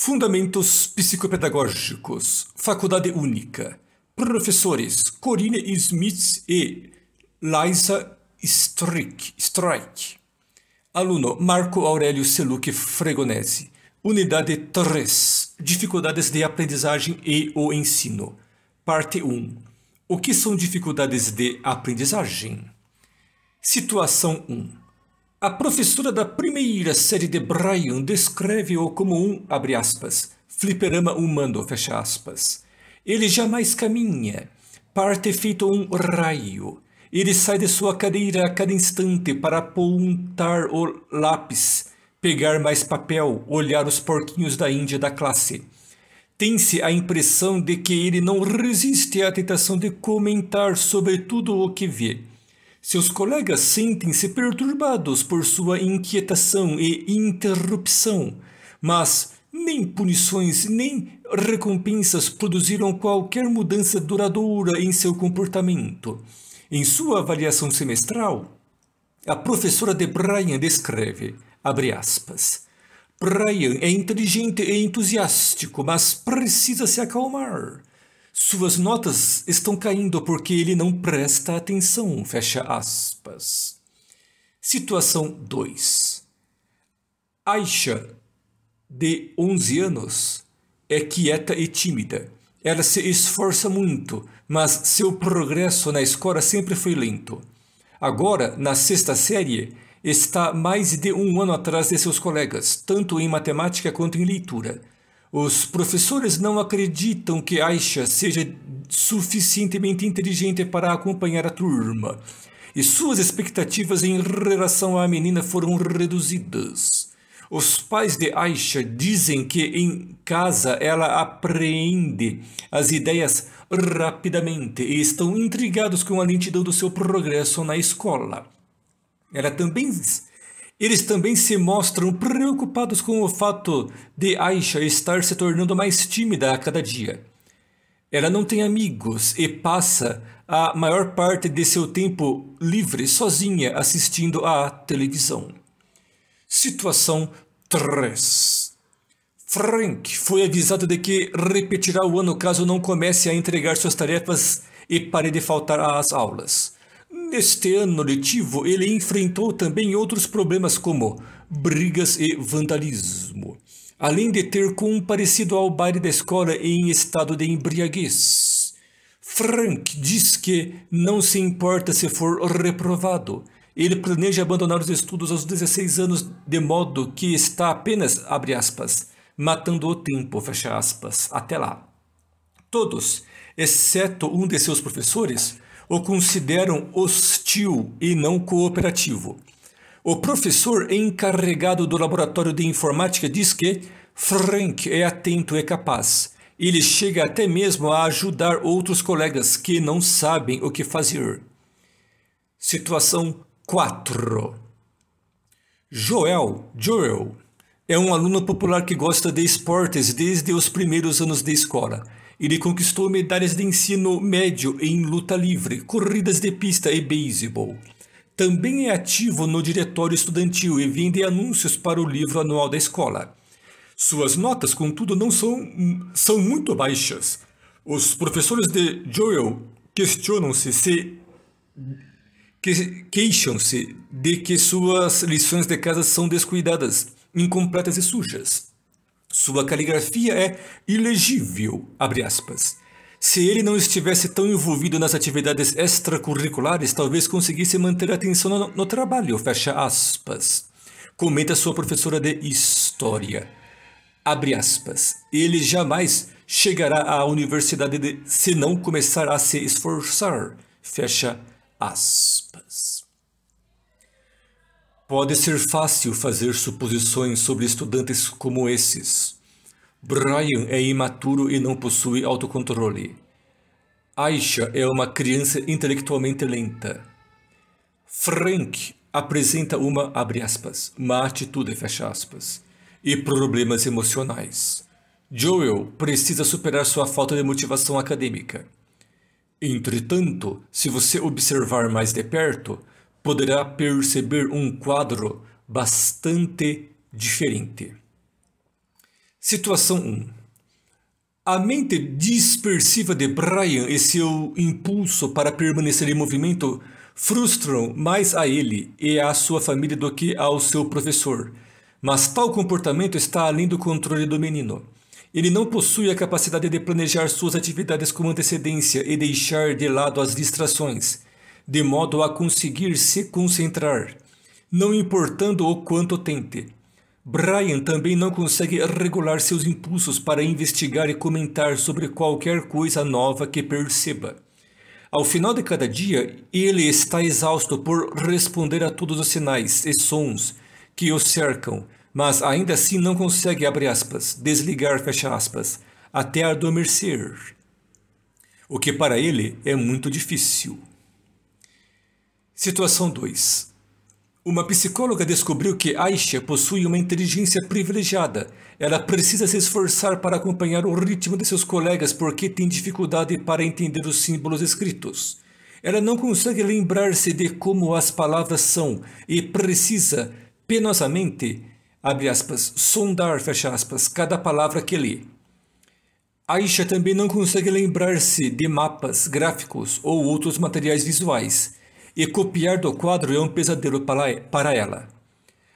Fundamentos Psicopedagógicos, Faculdade Única, professores Corine Smith e Liza Strike, aluno Marco Aurélio Seluc Fregonese, unidade 3, dificuldades de aprendizagem e o ensino, parte 1. O que são dificuldades de aprendizagem? Situação 1. A professora da primeira série de Brian descreve-o como um, abre aspas, fliperama humano, fecha aspas. Ele jamais caminha, parte feito um raio. Ele sai de sua cadeira a cada instante para apontar o lápis, pegar mais papel, olhar os porquinhos da Índia da classe. Tem-se a impressão de que ele não resiste à tentação de comentar sobre tudo o que vê seus colegas sentem-se perturbados por sua inquietação e interrupção, mas nem punições nem recompensas produziram qualquer mudança duradoura em seu comportamento. Em sua avaliação semestral, a professora de Brian descreve, abre aspas, Brian é inteligente e entusiástico, mas precisa se acalmar. Suas notas estão caindo porque ele não presta atenção. Fecha aspas. Situação 2. Aisha, de 11 anos, é quieta e tímida. Ela se esforça muito, mas seu progresso na escola sempre foi lento. Agora, na sexta série, está mais de um ano atrás de seus colegas, tanto em matemática quanto em leitura. Os professores não acreditam que Aisha seja suficientemente inteligente para acompanhar a turma, e suas expectativas em relação à menina foram reduzidas. Os pais de Aisha dizem que em casa ela apreende as ideias rapidamente e estão intrigados com a lentidão do seu progresso na escola. Ela também eles também se mostram preocupados com o fato de Aisha estar se tornando mais tímida a cada dia. Ela não tem amigos e passa a maior parte de seu tempo livre sozinha assistindo à televisão. Situação 3. Frank foi avisado de que repetirá o ano caso não comece a entregar suas tarefas e pare de faltar às aulas. Neste ano letivo, ele enfrentou também outros problemas como brigas e vandalismo, além de ter comparecido ao baile da escola em estado de embriaguez. Frank diz que não se importa se for reprovado. Ele planeja abandonar os estudos aos 16 anos de modo que está apenas, abre aspas, matando o tempo, fecha aspas, até lá. Todos, exceto um de seus professores, o consideram hostil e não cooperativo. O professor encarregado do laboratório de informática diz que Frank é atento e capaz. Ele chega até mesmo a ajudar outros colegas que não sabem o que fazer. Situação 4 Joel, Joel é um aluno popular que gosta de esportes desde os primeiros anos de escola. Ele conquistou medalhas de ensino médio em luta livre, corridas de pista e beisebol. Também é ativo no diretório estudantil e vende anúncios para o livro anual da escola. Suas notas, contudo, não são, são muito baixas. Os professores de Joel questionam-se se, se queixam se de que suas lições de casa são descuidadas, incompletas e sujas. Sua caligrafia é ilegível, Se ele não estivesse tão envolvido nas atividades extracurriculares, talvez conseguisse manter a atenção no, no trabalho, Comenta sua professora de História. Ele jamais chegará à universidade de, se não começar a se esforçar. Fecha aspas. Pode ser fácil fazer suposições sobre estudantes como esses. Brian é imaturo e não possui autocontrole. Aisha é uma criança intelectualmente lenta. Frank apresenta uma, abre aspas, má atitude, fecha aspas, e problemas emocionais. Joel precisa superar sua falta de motivação acadêmica. Entretanto, se você observar mais de perto, poderá perceber um quadro bastante diferente. Situação 1. A mente dispersiva de Brian e seu impulso para permanecer em movimento frustram mais a ele e à sua família do que ao seu professor. Mas tal comportamento está além do controle do menino. Ele não possui a capacidade de planejar suas atividades com antecedência e deixar de lado as distrações de modo a conseguir se concentrar, não importando o quanto tente. Brian também não consegue regular seus impulsos para investigar e comentar sobre qualquer coisa nova que perceba. Ao final de cada dia, ele está exausto por responder a todos os sinais e sons que o cercam, mas ainda assim não consegue aspas, desligar aspas, até adormecer. O que para ele é muito difícil. Situação 2. Uma psicóloga descobriu que Aisha possui uma inteligência privilegiada. Ela precisa se esforçar para acompanhar o ritmo de seus colegas porque tem dificuldade para entender os símbolos escritos. Ela não consegue lembrar-se de como as palavras são e precisa, penosamente, abre aspas, sondar, fecha aspas, cada palavra que lê. Aisha também não consegue lembrar-se de mapas, gráficos ou outros materiais visuais e copiar do quadro é um pesadelo para ela.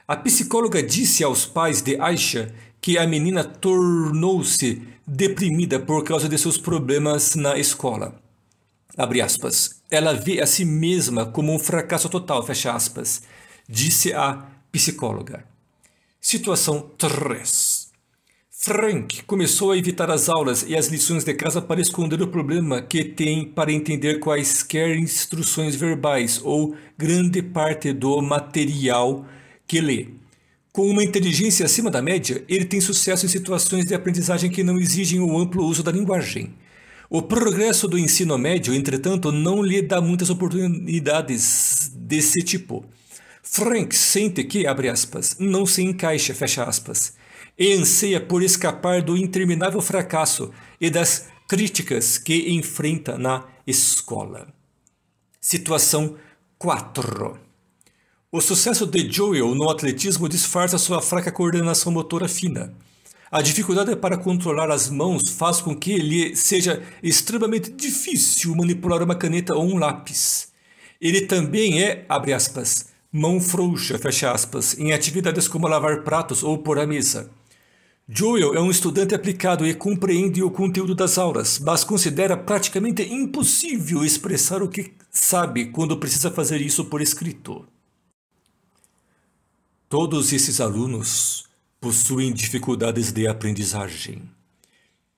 A psicóloga disse aos pais de Aisha que a menina tornou-se deprimida por causa de seus problemas na escola. Ela vê a si mesma como um fracasso total, disse a psicóloga. Situação 3. Frank começou a evitar as aulas e as lições de casa para esconder o problema que tem para entender quaisquer instruções verbais ou grande parte do material que lê. Com uma inteligência acima da média, ele tem sucesso em situações de aprendizagem que não exigem o amplo uso da linguagem. O progresso do ensino médio, entretanto, não lhe dá muitas oportunidades desse tipo. Frank sente que, abre aspas, não se encaixa, fecha aspas e anseia por escapar do interminável fracasso e das críticas que enfrenta na escola. Situação 4. O sucesso de Joel no atletismo disfarça sua fraca coordenação motora fina. A dificuldade para controlar as mãos faz com que lhe seja extremamente difícil manipular uma caneta ou um lápis. Ele também é, abre aspas, mão frouxa, fecha aspas, em atividades como lavar pratos ou pôr a mesa. Joel é um estudante aplicado e compreende o conteúdo das aulas, mas considera praticamente impossível expressar o que sabe quando precisa fazer isso por escrito. Todos esses alunos possuem dificuldades de aprendizagem,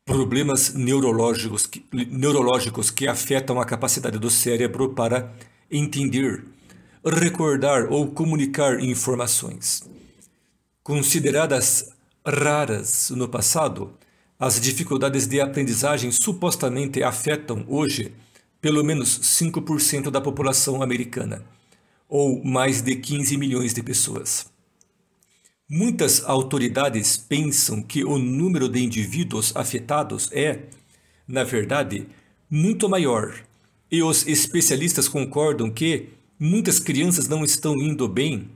problemas neurológicos que, neurológicos que afetam a capacidade do cérebro para entender, recordar ou comunicar informações. Consideradas raras no passado, as dificuldades de aprendizagem supostamente afetam hoje pelo menos 5% da população americana, ou mais de 15 milhões de pessoas. Muitas autoridades pensam que o número de indivíduos afetados é, na verdade, muito maior, e os especialistas concordam que muitas crianças não estão indo bem,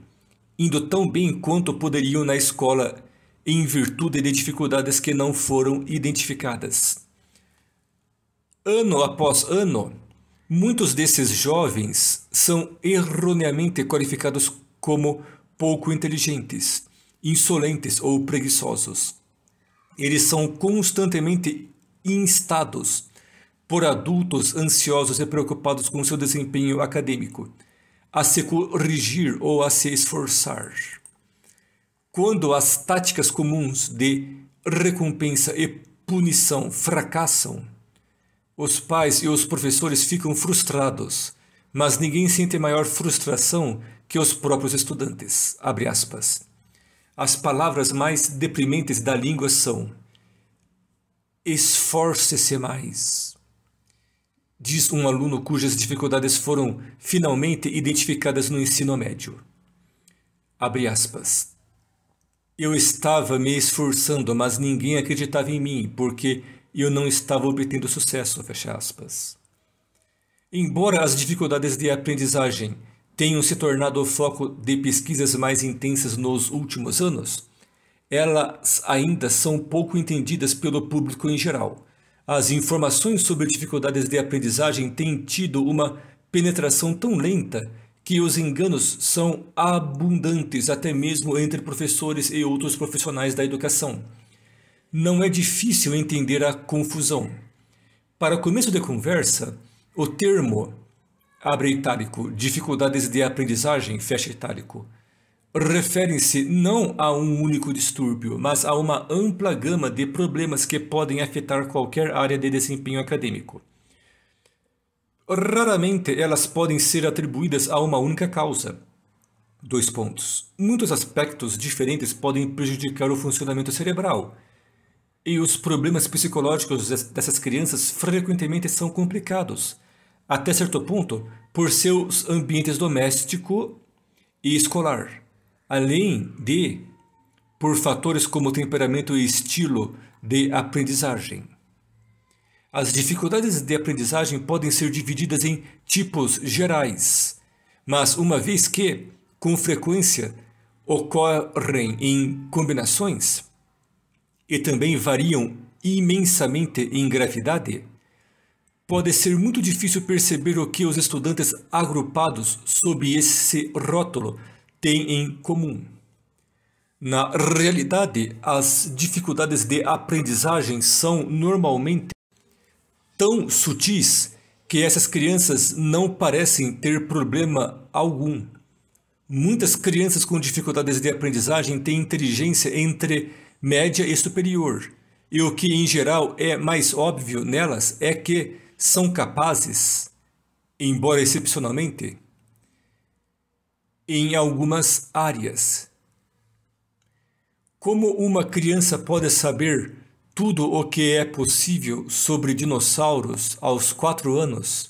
indo tão bem quanto poderiam na escola em virtude de dificuldades que não foram identificadas. Ano após ano, muitos desses jovens são erroneamente qualificados como pouco inteligentes, insolentes ou preguiçosos. Eles são constantemente instados por adultos ansiosos e preocupados com seu desempenho acadêmico a se corrigir ou a se esforçar. Quando as táticas comuns de recompensa e punição fracassam, os pais e os professores ficam frustrados, mas ninguém sente maior frustração que os próprios estudantes. As palavras mais deprimentes da língua são esforce-se mais. Diz um aluno cujas dificuldades foram finalmente identificadas no ensino médio. Abre aspas. Eu estava me esforçando, mas ninguém acreditava em mim, porque eu não estava obtendo sucesso, fecha aspas. Embora as dificuldades de aprendizagem tenham se tornado o foco de pesquisas mais intensas nos últimos anos, elas ainda são pouco entendidas pelo público em geral. As informações sobre dificuldades de aprendizagem têm tido uma penetração tão lenta que os enganos são abundantes, até mesmo entre professores e outros profissionais da educação. Não é difícil entender a confusão. Para começo de conversa, o termo abre itálico, dificuldades de aprendizagem, fecha itálico, referem-se não a um único distúrbio, mas a uma ampla gama de problemas que podem afetar qualquer área de desempenho acadêmico. Raramente elas podem ser atribuídas a uma única causa. Dois pontos. Muitos aspectos diferentes podem prejudicar o funcionamento cerebral. E os problemas psicológicos dessas crianças frequentemente são complicados, até certo ponto, por seus ambientes doméstico e escolar, além de por fatores como temperamento e estilo de aprendizagem. As dificuldades de aprendizagem podem ser divididas em tipos gerais, mas uma vez que, com frequência, ocorrem em combinações e também variam imensamente em gravidade, pode ser muito difícil perceber o que os estudantes agrupados sob esse rótulo têm em comum. Na realidade, as dificuldades de aprendizagem são normalmente tão sutis que essas crianças não parecem ter problema algum. Muitas crianças com dificuldades de aprendizagem têm inteligência entre média e superior, e o que em geral é mais óbvio nelas é que são capazes, embora excepcionalmente, em algumas áreas. Como uma criança pode saber tudo o que é possível sobre dinossauros aos quatro anos,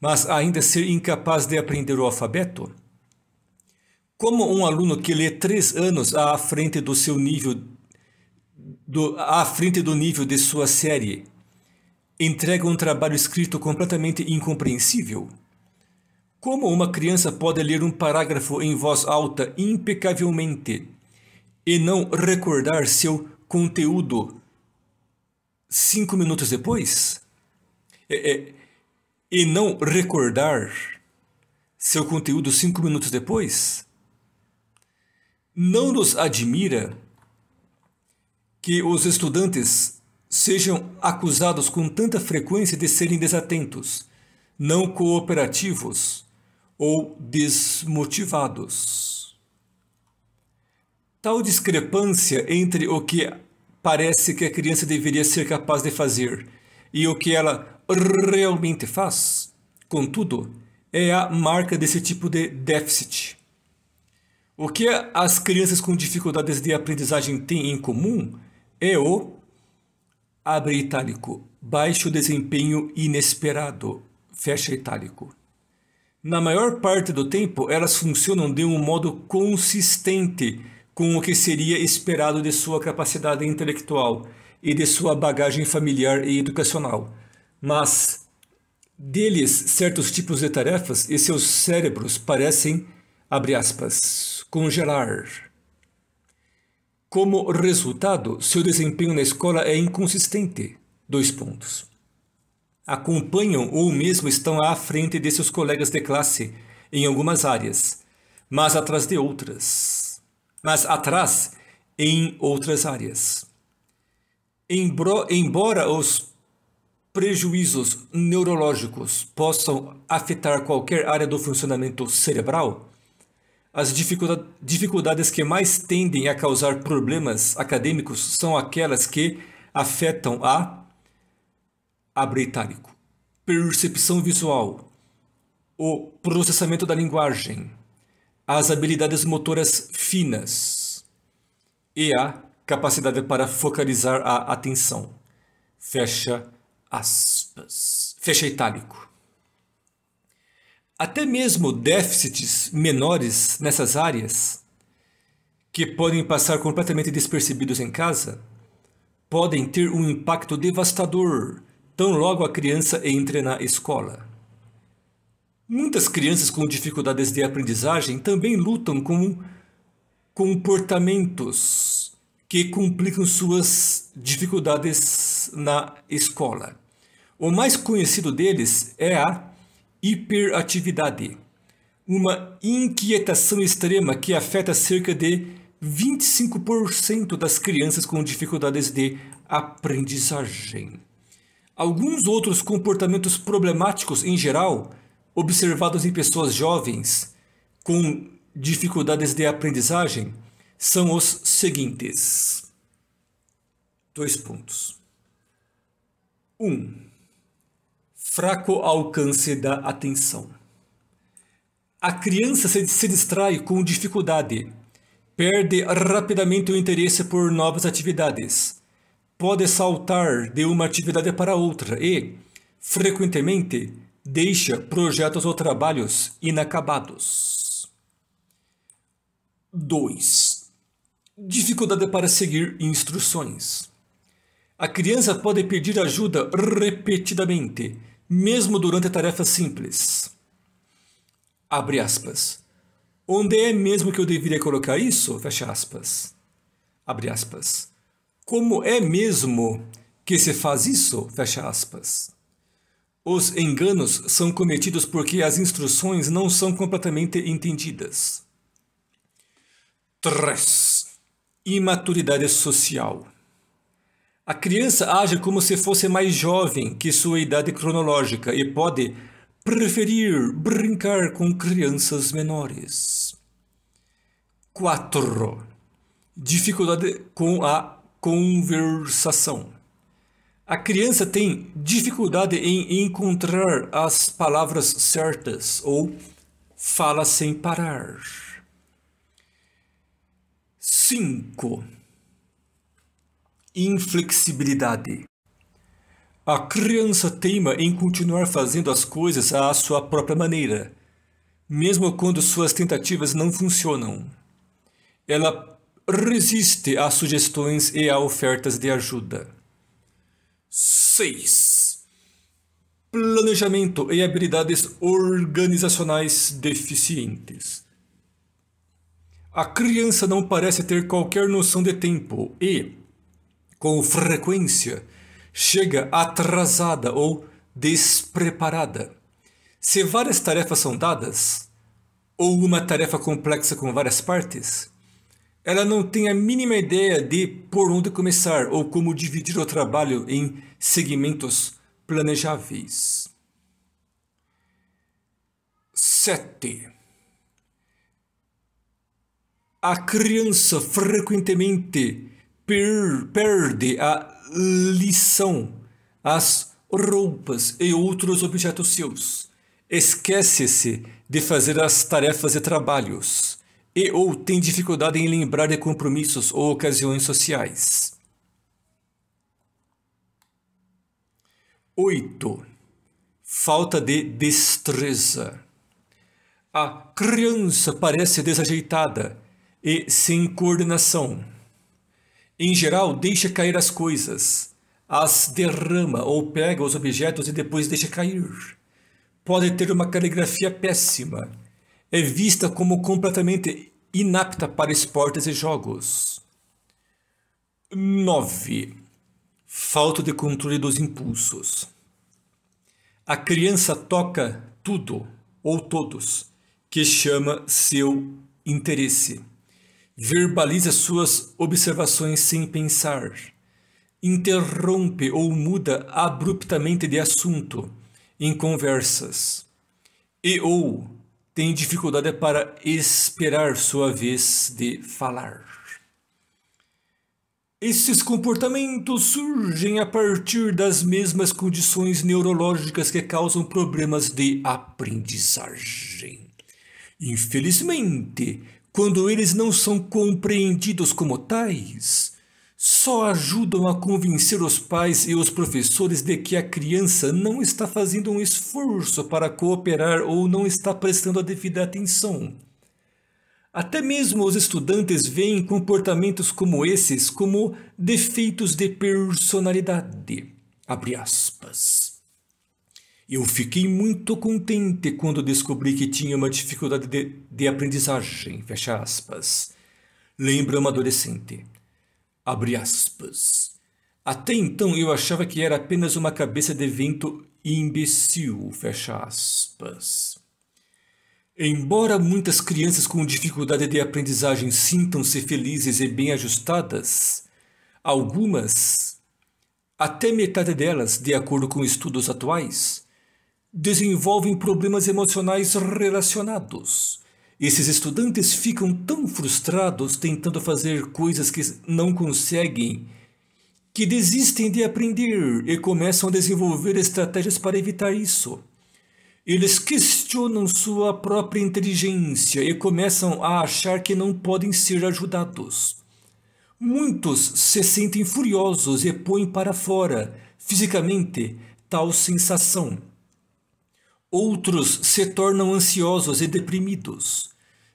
mas ainda ser incapaz de aprender o alfabeto? Como um aluno que lê três anos à frente do seu nível do, à frente do nível de sua série, entrega um trabalho escrito completamente incompreensível? Como uma criança pode ler um parágrafo em voz alta impecavelmente e não recordar seu conteúdo cinco minutos depois? É, é, e não recordar seu conteúdo cinco minutos depois? Não nos admira que os estudantes sejam acusados com tanta frequência de serem desatentos, não cooperativos ou desmotivados. Tal discrepância entre o que parece que a criança deveria ser capaz de fazer e o que ela realmente faz. Contudo, é a marca desse tipo de déficit. O que as crianças com dificuldades de aprendizagem têm em comum é o abre itálico, baixo desempenho inesperado, fecha itálico. Na maior parte do tempo, elas funcionam de um modo consistente com o que seria esperado de sua capacidade intelectual e de sua bagagem familiar e educacional. Mas deles, certos tipos de tarefas e seus cérebros parecem, abre aspas, congelar. Como resultado, seu desempenho na escola é inconsistente. Dois pontos. Acompanham ou mesmo estão à frente de seus colegas de classe em algumas áreas, mas atrás de outras mas atrás em outras áreas. Embora os prejuízos neurológicos possam afetar qualquer área do funcionamento cerebral, as dificuldades que mais tendem a causar problemas acadêmicos são aquelas que afetam a abre percepção visual, o processamento da linguagem, as habilidades motoras finas e a capacidade para focalizar a atenção. Fecha aspas. Fecha itálico. Até mesmo déficits menores nessas áreas, que podem passar completamente despercebidos em casa, podem ter um impacto devastador tão logo a criança entre na escola. Muitas crianças com dificuldades de aprendizagem também lutam com comportamentos que complicam suas dificuldades na escola. O mais conhecido deles é a hiperatividade, uma inquietação extrema que afeta cerca de 25% das crianças com dificuldades de aprendizagem. Alguns outros comportamentos problemáticos em geral observados em pessoas jovens com dificuldades de aprendizagem são os seguintes. Dois pontos. 1. Um, fraco alcance da atenção. A criança se, se distrai com dificuldade, perde rapidamente o interesse por novas atividades, pode saltar de uma atividade para outra e, frequentemente, deixa projetos ou trabalhos inacabados. 2. Dificuldade para seguir instruções. A criança pode pedir ajuda repetidamente, mesmo durante tarefas simples. Abre aspas. Onde é mesmo que eu deveria colocar isso? Fecha aspas. Abre aspas. Como é mesmo que se faz isso? Fecha aspas. Os enganos são cometidos porque as instruções não são completamente entendidas. 3. Imaturidade social. A criança age como se fosse mais jovem que sua idade cronológica e pode preferir brincar com crianças menores. 4. Dificuldade com a conversação. A criança tem dificuldade em encontrar as palavras certas ou fala sem parar. 5. Inflexibilidade. A criança teima em continuar fazendo as coisas à sua própria maneira, mesmo quando suas tentativas não funcionam. Ela resiste a sugestões e a ofertas de ajuda. 6. Planejamento e habilidades organizacionais deficientes. A criança não parece ter qualquer noção de tempo e, com frequência, chega atrasada ou despreparada. Se várias tarefas são dadas, ou uma tarefa complexa com várias partes, ela não tem a mínima ideia de por onde começar ou como dividir o trabalho em segmentos planejáveis. 7. A criança frequentemente per perde a lição, as roupas e outros objetos seus. Esquece-se de fazer as tarefas e trabalhos e ou tem dificuldade em lembrar de compromissos ou ocasiões sociais. 8. Falta de destreza. A criança parece desajeitada e sem coordenação. Em geral, deixa cair as coisas, as derrama ou pega os objetos e depois deixa cair. Pode ter uma caligrafia péssima. É vista como completamente inapta para esportes e jogos. 9. Falta de controle dos impulsos. A criança toca tudo ou todos que chama seu interesse. Verbaliza suas observações sem pensar. Interrompe ou muda abruptamente de assunto em conversas. E ou tem dificuldade para esperar sua vez de falar. Esses comportamentos surgem a partir das mesmas condições neurológicas que causam problemas de aprendizagem. Infelizmente, quando eles não são compreendidos como tais, só ajudam a convencer os pais e os professores de que a criança não está fazendo um esforço para cooperar ou não está prestando a devida atenção. Até mesmo os estudantes veem comportamentos como esses como defeitos de personalidade. Eu fiquei muito contente quando descobri que tinha uma dificuldade de, de aprendizagem. Fecha aspas. Lembra uma adolescente. Abre aspas. Até então eu achava que era apenas uma cabeça de vento imbecil, fecha aspas. Embora muitas crianças com dificuldade de aprendizagem sintam-se felizes e bem ajustadas, algumas, até metade delas, de acordo com estudos atuais, desenvolvem problemas emocionais relacionados esses estudantes ficam tão frustrados tentando fazer coisas que não conseguem que desistem de aprender e começam a desenvolver estratégias para evitar isso. Eles questionam sua própria inteligência e começam a achar que não podem ser ajudados. Muitos se sentem furiosos e põem para fora, fisicamente, tal sensação. Outros se tornam ansiosos e deprimidos.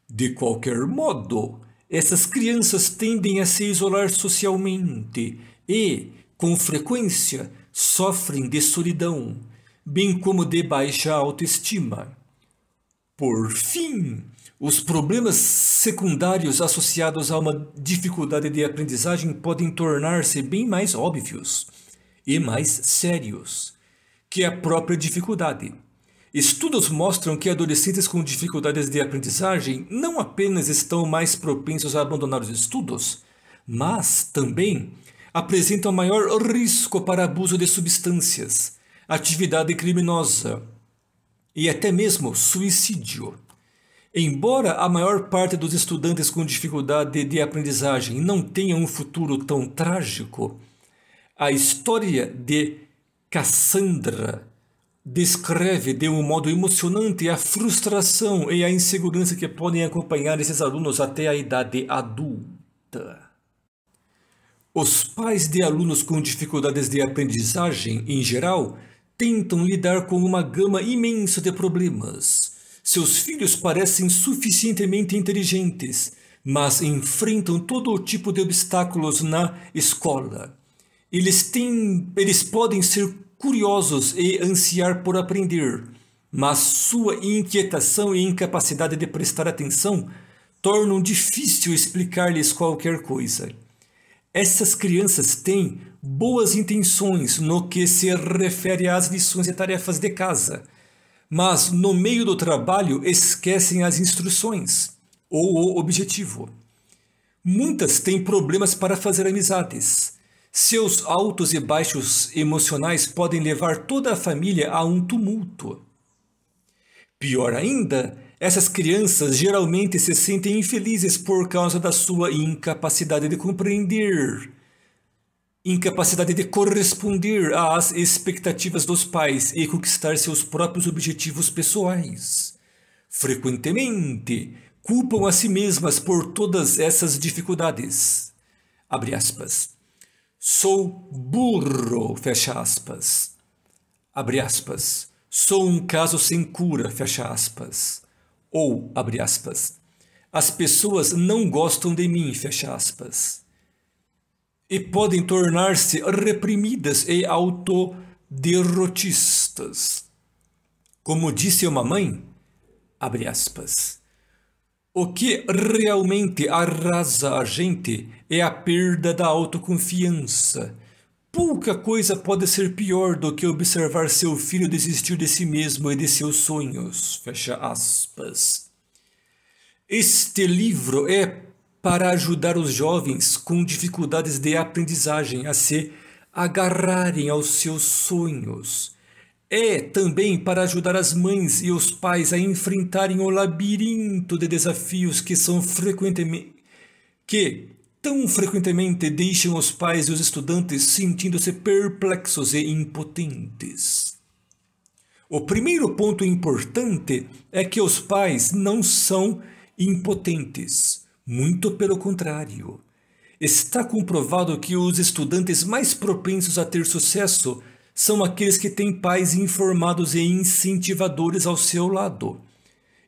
De qualquer modo, essas crianças tendem a se isolar socialmente e, com frequência, sofrem de solidão, bem como de baixa autoestima. Por fim, os problemas secundários associados a uma dificuldade de aprendizagem podem tornar-se bem mais óbvios e mais sérios que a própria dificuldade. Estudos mostram que adolescentes com dificuldades de aprendizagem não apenas estão mais propensos a abandonar os estudos, mas também apresentam maior risco para abuso de substâncias, atividade criminosa e até mesmo suicídio. Embora a maior parte dos estudantes com dificuldade de aprendizagem não tenha um futuro tão trágico, a história de Cassandra descreve de um modo emocionante a frustração e a insegurança que podem acompanhar esses alunos até a idade adulta. Os pais de alunos com dificuldades de aprendizagem, em geral, tentam lidar com uma gama imensa de problemas. Seus filhos parecem suficientemente inteligentes, mas enfrentam todo tipo de obstáculos na escola. Eles, têm, eles podem ser curiosos e ansiar por aprender, mas sua inquietação e incapacidade de prestar atenção tornam difícil explicar-lhes qualquer coisa. Essas crianças têm boas intenções no que se refere às lições e tarefas de casa, mas no meio do trabalho esquecem as instruções ou o objetivo. Muitas têm problemas para fazer amizades seus altos e baixos emocionais podem levar toda a família a um tumulto. Pior ainda, essas crianças geralmente se sentem infelizes por causa da sua incapacidade de compreender, incapacidade de corresponder às expectativas dos pais e conquistar seus próprios objetivos pessoais. Frequentemente, culpam a si mesmas por todas essas dificuldades. Abre aspas. Sou burro, fecha aspas. Abre aspas. Sou um caso sem cura, fecha aspas. Ou, abre aspas. As pessoas não gostam de mim, fecha aspas. E podem tornar-se reprimidas e autoderrotistas. Como disse uma mãe, abre aspas. O que realmente arrasa a gente é a perda da autoconfiança. Pouca coisa pode ser pior do que observar seu filho desistir de si mesmo e de seus sonhos. Fecha aspas. Este livro é para ajudar os jovens com dificuldades de aprendizagem a se agarrarem aos seus sonhos é também para ajudar as mães e os pais a enfrentarem o labirinto de desafios que são frequentemente que tão frequentemente deixam os pais e os estudantes sentindo-se perplexos e impotentes. O primeiro ponto importante é que os pais não são impotentes, muito pelo contrário. Está comprovado que os estudantes mais propensos a ter sucesso são aqueles que têm pais informados e incentivadores ao seu lado.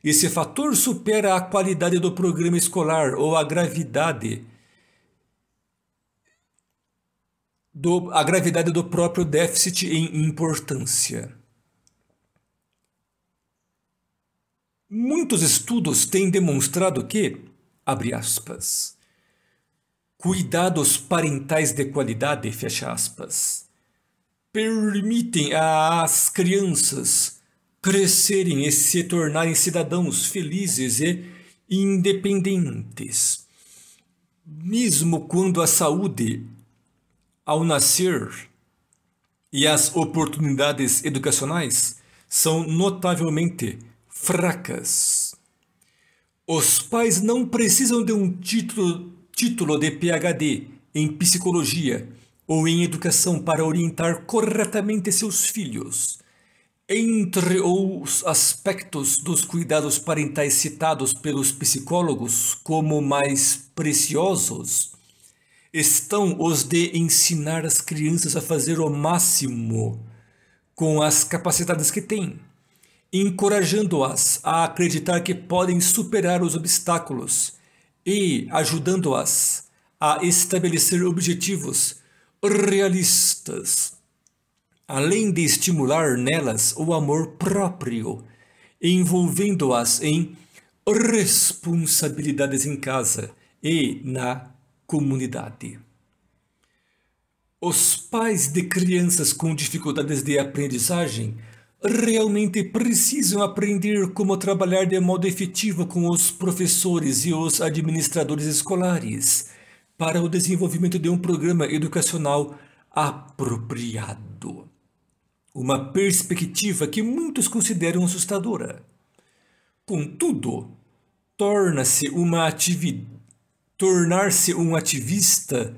Esse fator supera a qualidade do programa escolar ou a gravidade do, a gravidade do próprio déficit em importância. Muitos estudos têm demonstrado que, abre aspas, cuidados parentais de qualidade, fecha aspas, permitem às crianças crescerem e se tornarem cidadãos felizes e independentes. Mesmo quando a saúde, ao nascer, e as oportunidades educacionais são notavelmente fracas. Os pais não precisam de um título, título de PhD em psicologia ou em educação para orientar corretamente seus filhos. Entre os aspectos dos cuidados parentais citados pelos psicólogos como mais preciosos, estão os de ensinar as crianças a fazer o máximo com as capacidades que têm, encorajando-as a acreditar que podem superar os obstáculos e ajudando-as a estabelecer objetivos realistas, além de estimular nelas o amor próprio, envolvendo-as em responsabilidades em casa e na comunidade. Os pais de crianças com dificuldades de aprendizagem realmente precisam aprender como trabalhar de modo efetivo com os professores e os administradores escolares para o desenvolvimento de um programa educacional apropriado. Uma perspectiva que muitos consideram assustadora. Contudo, torna-se uma tornar-se um ativista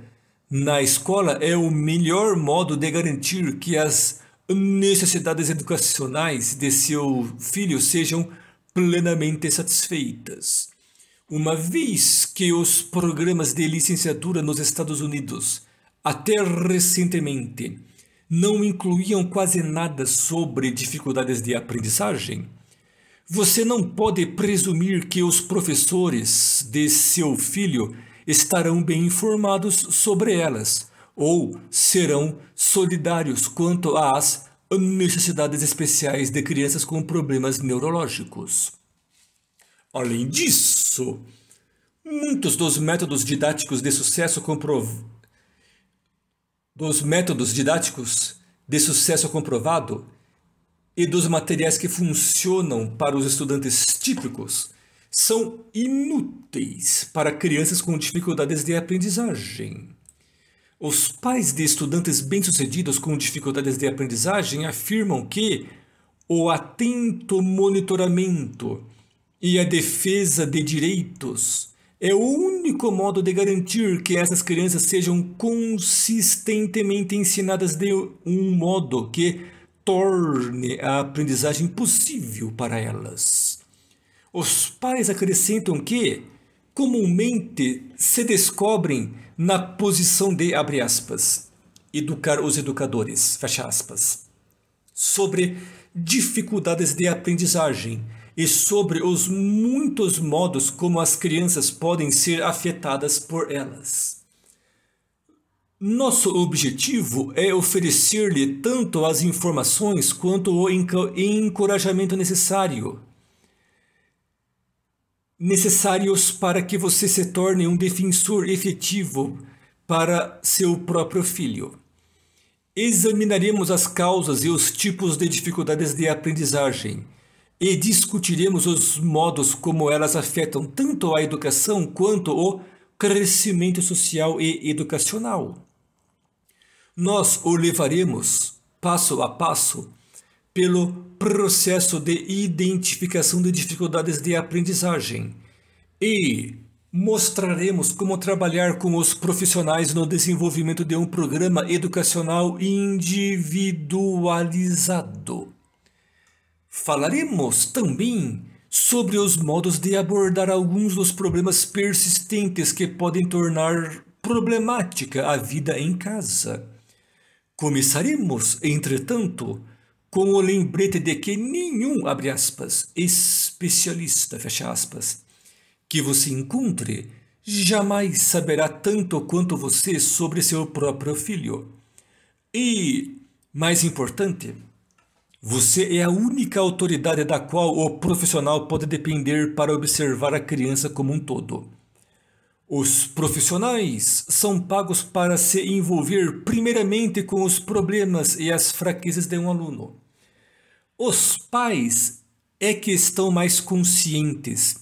na escola é o melhor modo de garantir que as necessidades educacionais de seu filho sejam plenamente satisfeitas. Uma vez que os programas de licenciatura nos Estados Unidos, até recentemente, não incluíam quase nada sobre dificuldades de aprendizagem, você não pode presumir que os professores de seu filho estarão bem informados sobre elas ou serão solidários quanto às necessidades especiais de crianças com problemas neurológicos. Além disso, muitos dos métodos didáticos de sucesso comprov... dos métodos didáticos de sucesso comprovado e dos materiais que funcionam para os estudantes típicos são inúteis para crianças com dificuldades de aprendizagem. Os pais de estudantes bem-sucedidos com dificuldades de aprendizagem afirmam que o atento monitoramento e a defesa de direitos é o único modo de garantir que essas crianças sejam consistentemente ensinadas de um modo que torne a aprendizagem possível para elas. Os pais acrescentam que, comumente, se descobrem na posição de, abre aspas, educar os educadores, fecha aspas, sobre dificuldades de aprendizagem e sobre os muitos modos como as crianças podem ser afetadas por elas. Nosso objetivo é oferecer-lhe tanto as informações quanto o encorajamento necessário necessários para que você se torne um defensor efetivo para seu próprio filho. Examinaremos as causas e os tipos de dificuldades de aprendizagem e discutiremos os modos como elas afetam tanto a educação quanto o crescimento social e educacional. Nós o levaremos, passo a passo, pelo processo de identificação de dificuldades de aprendizagem e mostraremos como trabalhar com os profissionais no desenvolvimento de um programa educacional individualizado. Falaremos também sobre os modos de abordar alguns dos problemas persistentes que podem tornar problemática a vida em casa. Começaremos, entretanto, com o lembrete de que nenhum, abre aspas, especialista, fecha aspas, que você encontre jamais saberá tanto quanto você sobre seu próprio filho. E, mais importante, você é a única autoridade da qual o profissional pode depender para observar a criança como um todo. Os profissionais são pagos para se envolver primeiramente com os problemas e as fraquezas de um aluno. Os pais é que estão mais conscientes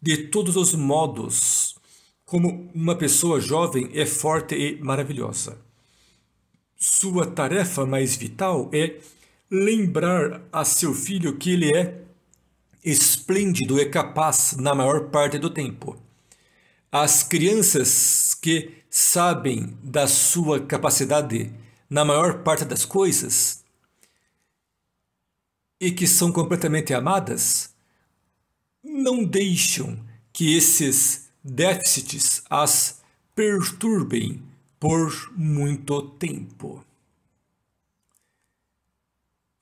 de todos os modos como uma pessoa jovem é forte e maravilhosa. Sua tarefa mais vital é Lembrar a seu filho que ele é esplêndido e capaz na maior parte do tempo. As crianças que sabem da sua capacidade na maior parte das coisas e que são completamente amadas, não deixam que esses déficits as perturbem por muito tempo.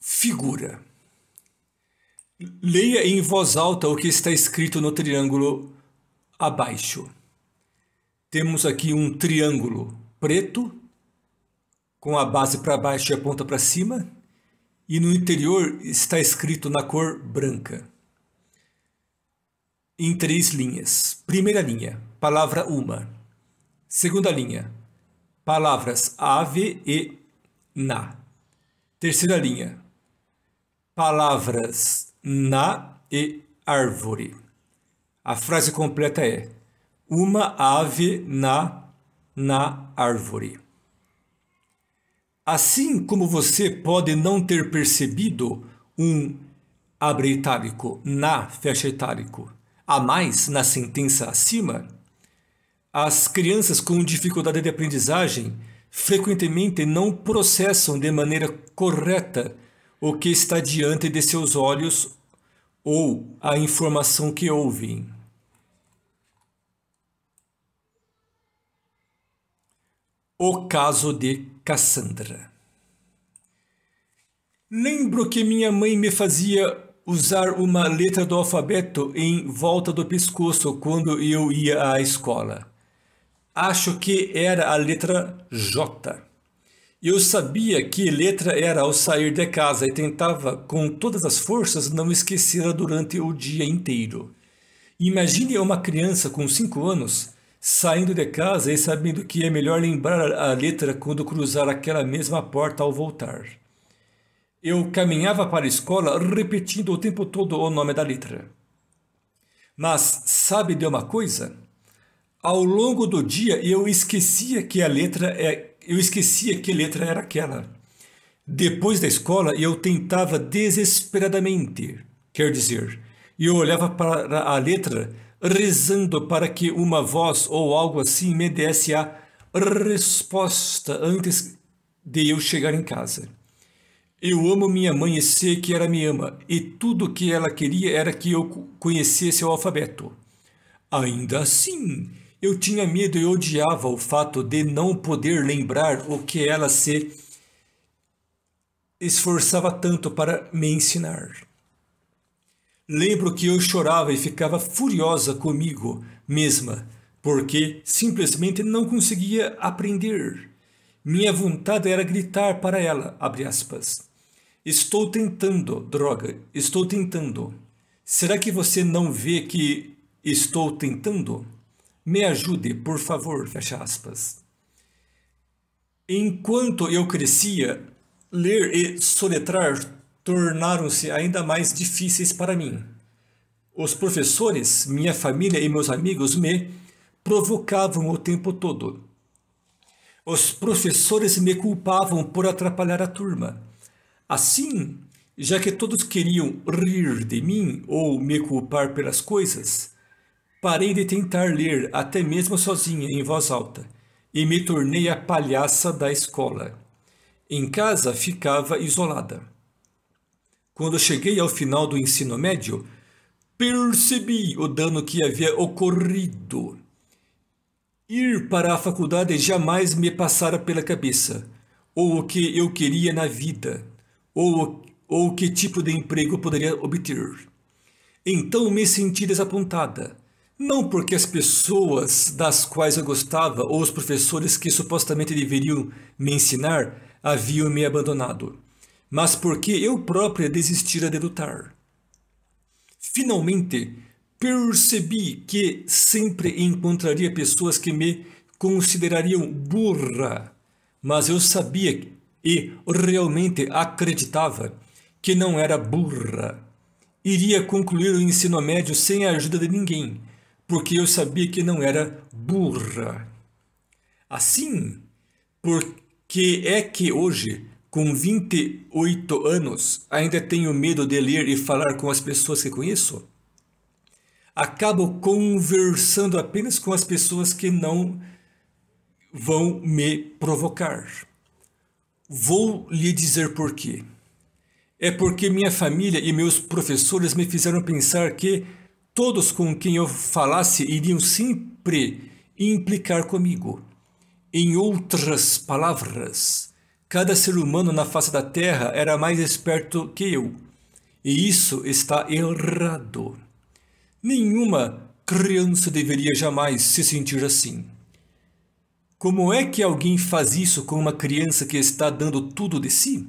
Figura. Leia em voz alta o que está escrito no triângulo abaixo. Temos aqui um triângulo preto, com a base para baixo e a ponta para cima, e no interior está escrito na cor branca, em três linhas. Primeira linha, palavra uma. Segunda linha, palavras ave e na. Terceira linha, palavras na e árvore. A frase completa é: uma ave na na árvore. Assim como você pode não ter percebido um abre itálico na fecha itálico a mais na sentença acima, as crianças com dificuldade de aprendizagem frequentemente não processam de maneira correta o que está diante de seus olhos ou a informação que ouvem. O caso de Cassandra. Lembro que minha mãe me fazia usar uma letra do alfabeto em volta do pescoço quando eu ia à escola. Acho que era a letra J eu sabia que letra era ao sair de casa e tentava com todas as forças não esquecê-la durante o dia inteiro. Imagine uma criança com 5 anos saindo de casa e sabendo que é melhor lembrar a letra quando cruzar aquela mesma porta ao voltar. Eu caminhava para a escola repetindo o tempo todo o nome da letra. Mas sabe de uma coisa? Ao longo do dia eu esquecia que a letra é eu esquecia que letra era aquela. Depois da escola, eu tentava desesperadamente, quer dizer, eu olhava para a letra rezando para que uma voz ou algo assim me desse a resposta antes de eu chegar em casa. Eu amo minha mãe e sei que ela me ama, e tudo o que ela queria era que eu conhecesse o alfabeto. Ainda assim, eu tinha medo e odiava o fato de não poder lembrar o que ela se esforçava tanto para me ensinar. Lembro que eu chorava e ficava furiosa comigo mesma, porque simplesmente não conseguia aprender. Minha vontade era gritar para ela, aspas, Estou tentando, droga, estou tentando. Será que você não vê que estou tentando? Me ajude, por favor, fecha aspas. Enquanto eu crescia, ler e soletrar tornaram-se ainda mais difíceis para mim. Os professores, minha família e meus amigos me provocavam o tempo todo. Os professores me culpavam por atrapalhar a turma. Assim, já que todos queriam rir de mim ou me culpar pelas coisas, Parei de tentar ler, até mesmo sozinha, em voz alta, e me tornei a palhaça da escola. Em casa ficava isolada. Quando cheguei ao final do ensino médio, percebi o dano que havia ocorrido. Ir para a faculdade jamais me passara pela cabeça, ou o que eu queria na vida, ou, ou que tipo de emprego poderia obter. Então me senti desapontada não porque as pessoas das quais eu gostava ou os professores que supostamente deveriam me ensinar haviam me abandonado, mas porque eu própria desistira de lutar. Finalmente, percebi que sempre encontraria pessoas que me considerariam burra, mas eu sabia e realmente acreditava que não era burra. Iria concluir o ensino médio sem a ajuda de ninguém porque eu sabia que não era burra. Assim, porque é que hoje, com 28 anos, ainda tenho medo de ler e falar com as pessoas que conheço? Acabo conversando apenas com as pessoas que não vão me provocar. Vou lhe dizer por quê. É porque minha família e meus professores me fizeram pensar que Todos com quem eu falasse iriam sempre implicar comigo. Em outras palavras, cada ser humano na face da terra era mais esperto que eu. E isso está errado. Nenhuma criança deveria jamais se sentir assim. Como é que alguém faz isso com uma criança que está dando tudo de si?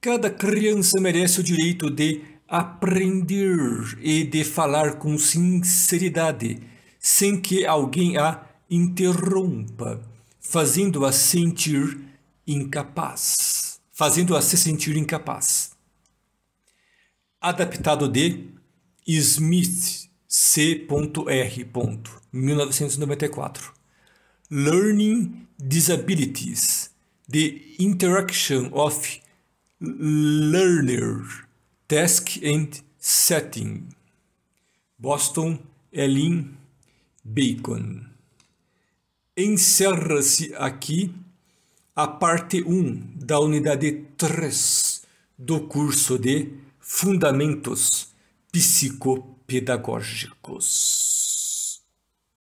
Cada criança merece o direito de aprender e de falar com sinceridade, sem que alguém a interrompa, fazendo-a sentir incapaz, fazendo-a se sentir incapaz. Adaptado de Smith C.R. 1994. Learning Disabilities: The Interaction of Learner Task and Setting. Boston, Elin Bacon. Encerra-se aqui a parte 1 da unidade 3 do curso de Fundamentos Psicopedagógicos.